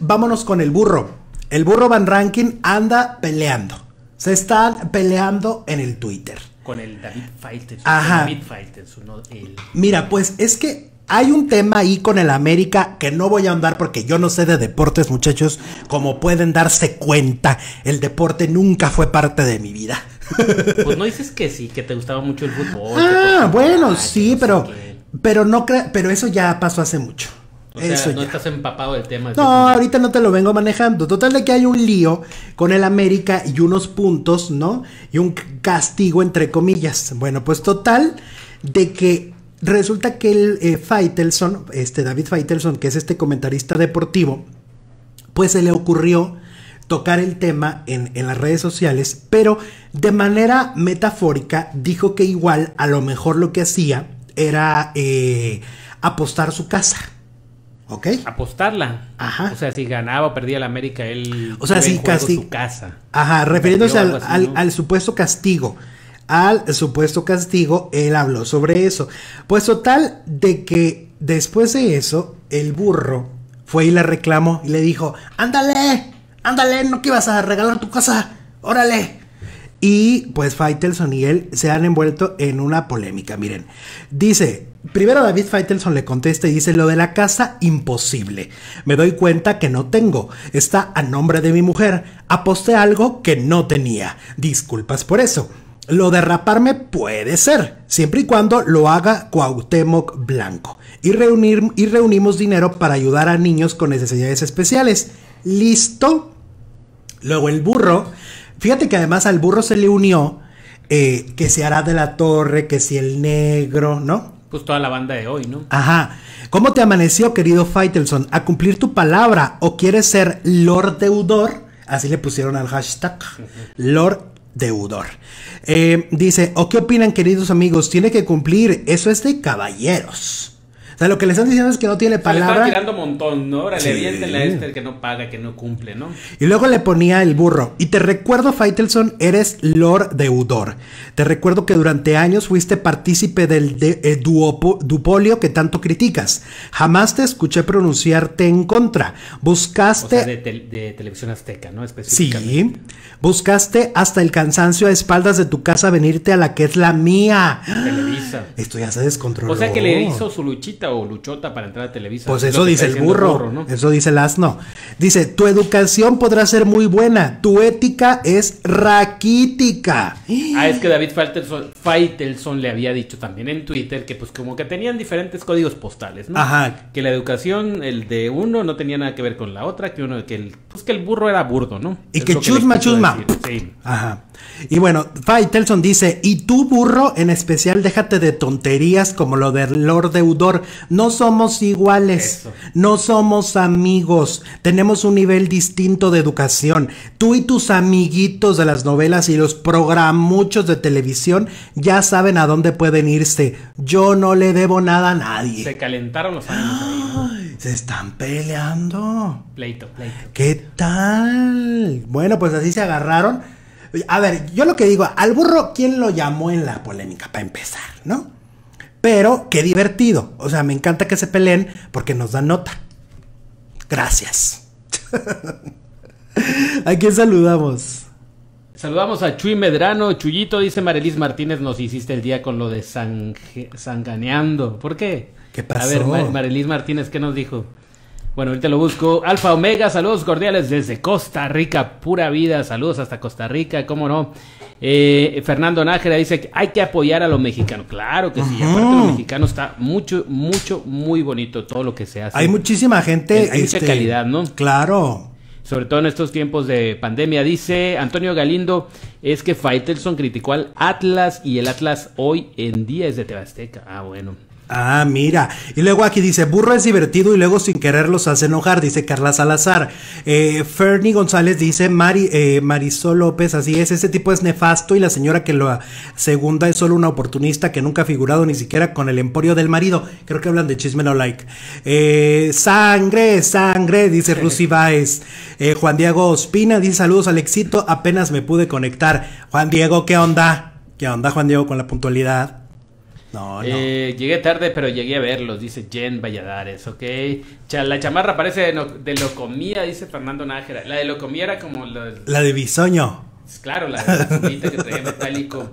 vámonos con el burro. El burro Van Ranking anda peleando. Se están peleando en el Twitter. Con el David Faites. Ajá. David Mira, pues es que hay un tema ahí con el América que no voy a andar porque yo no sé de deportes, muchachos. Como pueden darse cuenta, el deporte nunca fue parte de mi vida. Pues no dices que sí, que te gustaba mucho el fútbol. Ah, bueno, sí, pero, pero no pero eso ya pasó hace mucho no estás empapado del tema. No, ahorita no te lo vengo manejando. Total de que hay un lío con el América y unos puntos, ¿no? Y un castigo entre comillas. Bueno, pues total de que resulta que el eh, Faitelson, este David Faitelson, que es este comentarista deportivo, pues se le ocurrió tocar el tema en, las redes sociales, pero de manera metafórica dijo que igual a lo mejor lo que hacía era eh, apostar su casa. Ok. Apostarla. Ajá. O sea, si ganaba o perdía la América, él. O sea, si casi... Su casa. Ajá, refiriéndose al, al, supuesto castigo. Al supuesto castigo, él habló sobre eso. Pues total, de que después de eso, el burro fue y le reclamó y le dijo: ¡Ándale! ¡Ándale! ¿No que ibas a regalar tu casa? ¡Órale! Y pues Faitelson y él se han envuelto en una polémica. Miren, dice Primero David Feitelson le contesta y dice lo de la casa imposible. Me doy cuenta que no tengo. Está a nombre de mi mujer. Aposté algo que no tenía. Disculpas por eso. Lo de raparme puede ser, siempre y cuando lo haga Cuauhtémoc Blanco. Y, reunir, y reunimos dinero para ayudar a niños con necesidades especiales. ¿Listo? Luego el burro. Fíjate que además al burro se le unió eh, que se hará de la torre, que si el negro, ¿no? pues toda la banda de hoy, ¿no? Ajá. ¿Cómo te amaneció, querido Faitelson? ¿A cumplir tu palabra o quieres ser Lord Deudor? Así le pusieron al hashtag. Lord Deudor. Eh, dice, ¿o qué opinan, queridos amigos? Tiene que cumplir. Eso es de caballeros. O sea, lo que le están diciendo es que no tiene palabra. Le están tirando montón, ¿no? Órale, sí. a este, el que no paga, que no cumple, ¿no? Y luego le ponía el burro. Y te recuerdo, Faitelson, eres Lord Deudor. Te recuerdo que durante años fuiste partícipe del eh, duopolio que tanto criticas. Jamás te escuché pronunciarte en contra. Buscaste. O de, televisión azteca, ¿no? Sí. Buscaste hasta el cansancio a espaldas de tu casa venirte a la que es la mía. Televisa. Esto ya se descontroló. O sea que le hizo su luchita o luchota para entrar a Televisa. Pues eso dice el burro, eso dice el asno. Dice, tu educación podrá ser muy buena, tu ética es raquítica. Ah, es que David Faitelson, le había dicho también en Twitter que pues como que tenían diferentes códigos postales, ¿no? Que la educación, el de uno no tenía nada que ver con la otra, que uno, que el, pues, que el burro era burdo, ¿no? Y que chusma, chusma. Ajá. Y bueno, Telson dice, y tú burro, en especial déjate de tonterías como lo del Lord Deudor. No somos iguales, no somos amigos, tenemos un nivel distinto de educación. Tú y tus amiguitos de las novelas y los programuchos de televisión ya saben a dónde pueden irse. Yo no le debo nada a nadie. Se calentaron los amigos se están peleando. Pleito, pleito. ¿Qué tal? Bueno, pues así se agarraron. A ver, yo lo que digo, al burro, ¿quién lo llamó en la polémica? Para empezar, ¿no? Pero qué divertido. O sea, me encanta que se peleen porque nos dan nota. Gracias. ¿A quién saludamos? Saludamos a Chuy Medrano, Chuyito, dice Marelis Martínez, nos hiciste el día con lo de sanganeando. ¿Por qué? ¿Qué A ver, Marilis Martínez, ¿qué nos dijo? Bueno, ahorita lo busco. Alfa Omega, saludos cordiales desde Costa Rica, pura vida, saludos hasta Costa Rica, cómo no. Eh, Fernando Nájera dice que hay que apoyar a los mexicanos. Claro que sí, aparte los mexicanos está mucho, mucho, muy bonito todo lo que se hace. Hay muchísima gente. mucha este, calidad, ¿no? Claro. Sobre todo en estos tiempos de pandemia, dice Antonio Galindo, es que Faitelson criticó al Atlas y el Atlas hoy en día es de Tebasteca. Ah, bueno. Ah, mira. Y luego aquí dice, burro es divertido y luego sin querer los hace enojar, dice Carla Salazar. Eh, Fernie González dice, Mari, eh, Marisol López, así es, ese tipo es nefasto y la señora que lo segunda es solo una oportunista que nunca ha figurado ni siquiera con el emporio del marido. Creo que hablan de chisme no like. Eh, sangre, sangre, dice Lucy Rusi Baez. Juan Diego Ospina dice, saludos al éxito, apenas me pude conectar. Juan Diego, ¿qué onda? ¿Qué onda Juan Diego con la puntualidad? No, no. Eh, llegué tarde, pero llegué a verlos, dice Jen Valladares, ok. la chamarra parece de, lo comía Locomía, dice Fernando Nájera. La de Locomía era como... La, la de Bisoño. Pues claro, la de que traía metálico.